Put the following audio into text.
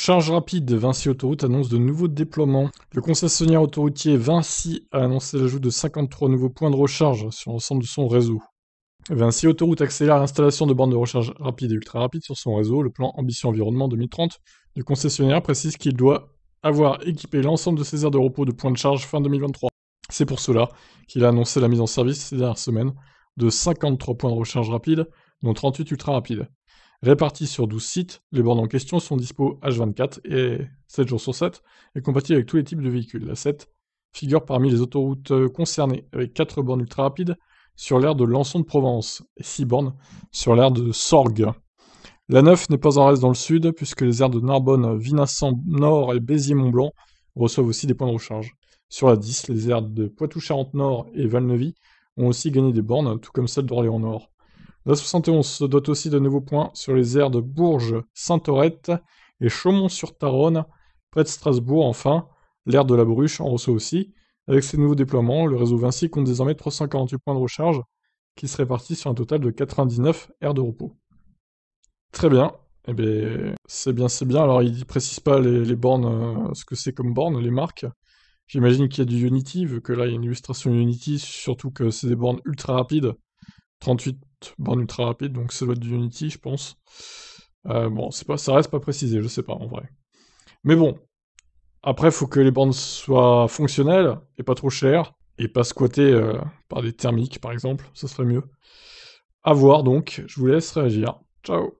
Charge rapide, Vinci Autoroute annonce de nouveaux déploiements. Le concessionnaire autoroutier Vinci a annoncé l'ajout de 53 nouveaux points de recharge sur l'ensemble de son réseau. Vinci Autoroute accélère l'installation de bornes de recharge rapide et ultra rapide sur son réseau. Le plan Ambition Environnement 2030 du concessionnaire précise qu'il doit avoir équipé l'ensemble de ses aires de repos de points de charge fin 2023. C'est pour cela qu'il a annoncé la mise en service ces dernières semaines de 53 points de recharge rapide, dont 38 ultra rapides. Répartis sur 12 sites, les bornes en question sont dispo H24 et 7 jours sur 7 et compatibles avec tous les types de véhicules. La 7 figure parmi les autoroutes euh, concernées avec 4 bornes ultra rapides sur l'aire de Lançon de Provence et 6 bornes sur l'aire de Sorgue. La 9 n'est pas en reste dans le sud puisque les aires de Narbonne, vinassant Nord et Béziers-Mont-Blanc reçoivent aussi des points de recharge. Sur la 10, les aires de poitou charente Nord et Valnevy ont aussi gagné des bornes, tout comme celles d'Orléans Nord. La 71 se dote aussi de nouveaux points sur les aires de Bourges, Saint-Aurette et Chaumont-sur-Taronne, près de Strasbourg enfin. L'aire de la Bruche en reçoit aussi. Avec ses nouveaux déploiements, le réseau Vinci compte désormais 348 points de recharge qui se répartissent sur un total de 99 aires de repos. Très bien. Eh bien, c'est bien, c'est bien. Alors, il ne précise pas les, bornes, euh, ce que c'est comme bornes, les marques. J'imagine qu'il y a du Unity, vu que là, il y a une illustration Unity, surtout que c'est des bornes ultra rapides. 38 borne ultra rapide, donc c'est le être Unity, je pense. Euh, bon, c'est pas, ça reste pas précisé, je sais pas en vrai. Mais bon, après, faut que les bornes soient fonctionnelles et pas trop chères, et pas squattées euh, par des thermiques, par exemple, ça serait mieux. À voir donc, je vous laisse réagir. Ciao